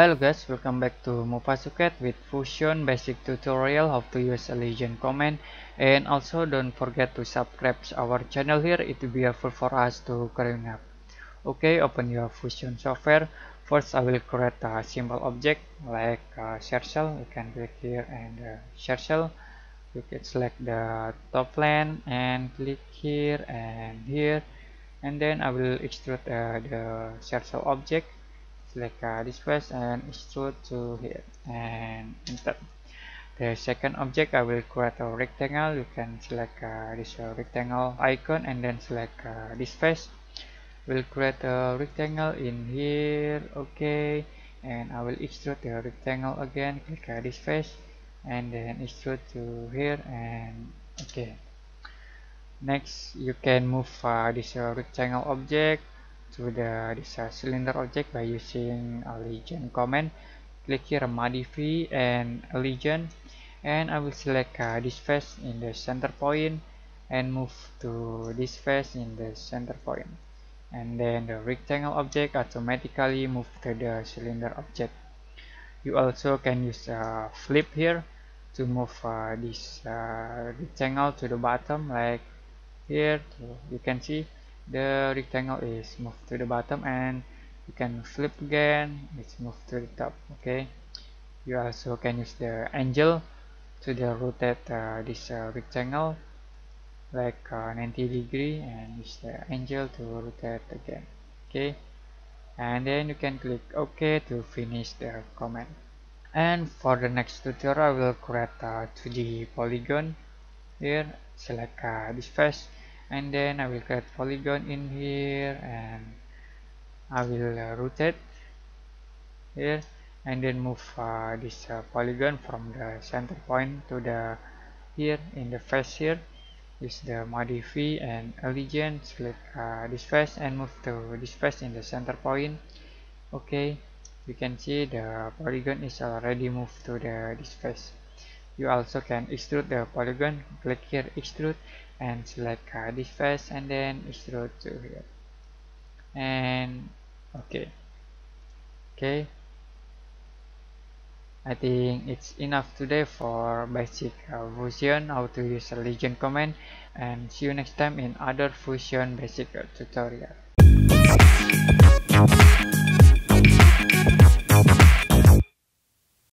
Hello guys, welcome back to Mufasuket with Fusion basic tutorial how to use a command and also don't forget to subscribe our channel here, it will be helpful for us to growing up. Okay, open your Fusion software. First, I will create a simple object like a share cell. You can click here and uh, share You can select the top plane and click here and here and then I will extrude uh, the share cell object select uh, this face and extrude to here and enter the second object I will create a rectangle you can select uh, this uh, rectangle icon and then select uh, this face will create a rectangle in here okay and I will extrude the rectangle again click uh, this face and then extrude to here and okay next you can move uh, this uh, rectangle object sudah resize cylinder object by using a legend command click here modify and legend and I will select uh, this face in the center point and move to this face in the center point and then the rectangle object automatically move to the cylinder object you also can use uh, flip here to move uh, this uh, rectangle to the bottom like here you can see the rectangle is moved to the bottom and you can flip again it's moved to the top okay you also can use the angle to the rotate uh, this uh, rectangle like uh, 90 degree and use the angle to rotate again okay and then you can click ok to finish the command and for the next tutorial I will create a 2D polygon here select uh, this face and then I will create polygon in here and I will uh, rotate here and then move uh, this uh, polygon from the center point to the here in the face here use the modify and allegiance select uh, this face and move to this face in the center point okay you can see the polygon is already moved to the this face you also can extrude the polygon click here extrude and select uh, this face and then extrude to here and okay okay I think it's enough today for basic uh, fusion how to use a legion command and see you next time in other fusion basic uh, tutorial